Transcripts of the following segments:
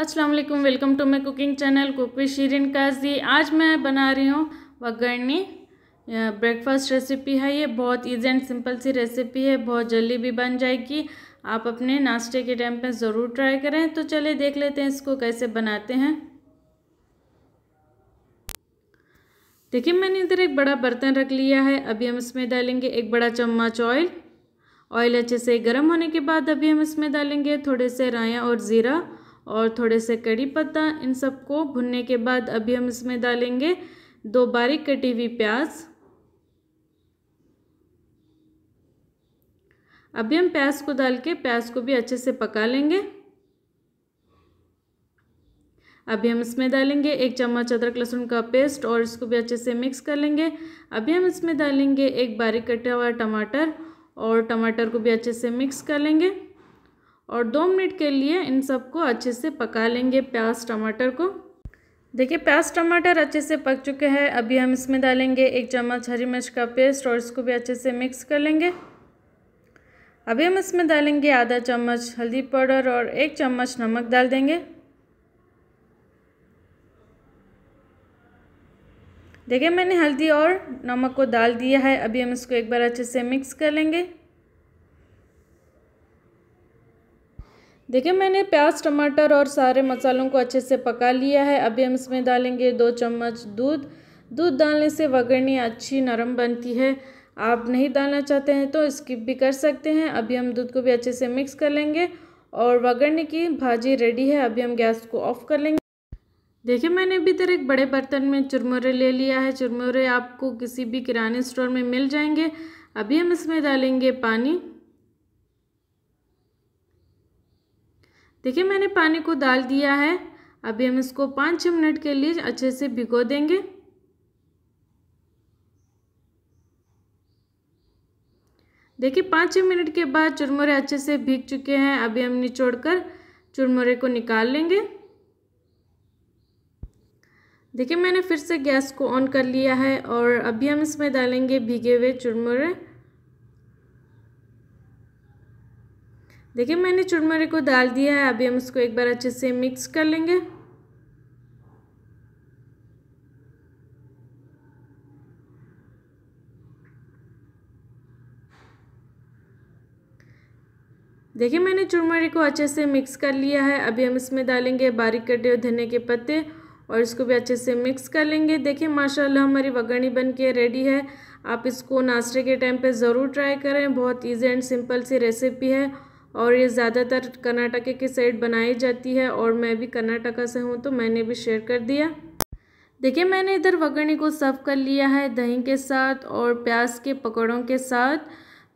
अस्सलाम वालेकुम welcome to my cooking channel cook with Shirin Kazi आज मैं बना रही हूँ वगरनी ब्रेकफास्ट रेसिपी है ये बहुत ईजी एंड सिंपल सी रेसिपी है बहुत जल्दी भी बन जाएगी आप अपने नाश्ते के टाइम पे ज़रूर ट्राई करें तो चलिए देख लेते हैं इसको कैसे बनाते हैं देखिए मैंने इधर एक बड़ा बर्तन रख लिया है अभी हम इसमें डालेंगे एक बड़ा चम्मच ऑयल ऑयल अच्छे से गर्म होने के बाद अभी हम इसमें डालेंगे थोड़े से राया और ज़ीरा और थोड़े से कड़ी पत्ता इन सबको भुनने के बाद अभी हम इसमें डालेंगे दो बारीक कटी हुई प्याज अभी हम प्याज को डाल के प्याज को भी अच्छे से पका लेंगे अभी हम इसमें डालेंगे एक चम्मच अदरक लहसुन का पेस्ट और इसको भी अच्छे से मिक्स कर लेंगे अभी हम इसमें डालेंगे एक बारीक कटा हुआ टमाटर और टमाटर को भी अच्छे से मिक्स कर लेंगे और दो मिनट के लिए इन सबको अच्छे से पका लेंगे प्याज टमाटर को देखिए प्याज टमाटर अच्छे से पक चुके हैं अभी हम इसमें डालेंगे एक चम्मच हरी मिर्च का पेस्ट और इसको भी अच्छे से मिक्स कर लेंगे अभी हम इसमें डालेंगे आधा चम्मच हल्दी पाउडर और एक चम्मच नमक डाल देंगे देखिए मैंने हल्दी और नमक को डाल दिया है अभी हम इसको एक बार अच्छे से मिक्स कर लेंगे देखिए मैंने प्याज टमाटर और सारे मसालों को अच्छे से पका लिया है अभी हम इसमें डालेंगे दो चम्मच दूध दूध डालने से वगड़नी अच्छी नरम बनती है आप नहीं डालना चाहते हैं तो स्किप भी कर सकते हैं अभी हम दूध को भी अच्छे से मिक्स कर लेंगे और वगड़ने की भाजी रेडी है अभी हम गैस को ऑफ कर लेंगे देखिए मैंने अभी तरह एक बड़े बर्तन में चुरमुरे ले लिया है चुरमुरे आपको किसी भी किराने स्टोर में मिल जाएंगे अभी हम इसमें डालेंगे पानी देखिए मैंने पानी को डाल दिया है अभी हम इसको पाँच छः मिनट के लिए अच्छे से भिगो देंगे देखिए पाँच छः मिनट के बाद चुरमुरे अच्छे से भीग चुके हैं अभी हम निचोड़ कर चुरमुरे को निकाल लेंगे देखिए मैंने फिर से गैस को ऑन कर लिया है और अभी हम इसमें डालेंगे भीगे हुए चुरमुरे देखिए मैंने चुड़मुरे को डाल दिया है अभी हम इसको एक बार अच्छे से मिक्स कर लेंगे देखिए मैंने चुरमुरे को अच्छे से मिक्स कर लिया है अभी हम इसमें डालेंगे बारीक कटे हुए धनिया के पत्ते और इसको भी अच्छे से मिक्स कर लेंगे देखिए माशाल्लाह हमारी वगड़ी बन के रेडी है आप इसको नाश्ते के टाइम पे ज़रूर ट्राई करें बहुत ईजी एंड सिंपल सी रेसिपी है और ये ज़्यादातर कर्नाटका की साइड बनाई जाती है और मैं भी कर्नाटका से हूँ तो मैंने भी शेयर कर दिया देखिए मैंने इधर वगड़ी को सर्व कर लिया है दही के साथ और प्याज के पकौड़ों के साथ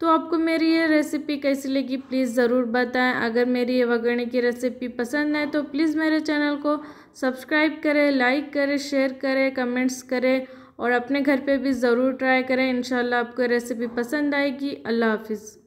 तो आपको मेरी ये रेसिपी कैसी लगी प्लीज़ ज़रूर बताएं अगर मेरी ये वगड़ी की रेसिपी पसंद आए तो प्लीज़ मेरे चैनल को सब्सक्राइब करें लाइक करें शेयर करें कमेंट्स करें और अपने घर पे भी ज़रूर ट्राई करें इन आपको रेसिपी पसंद आएगी अल्लाह हाफिज़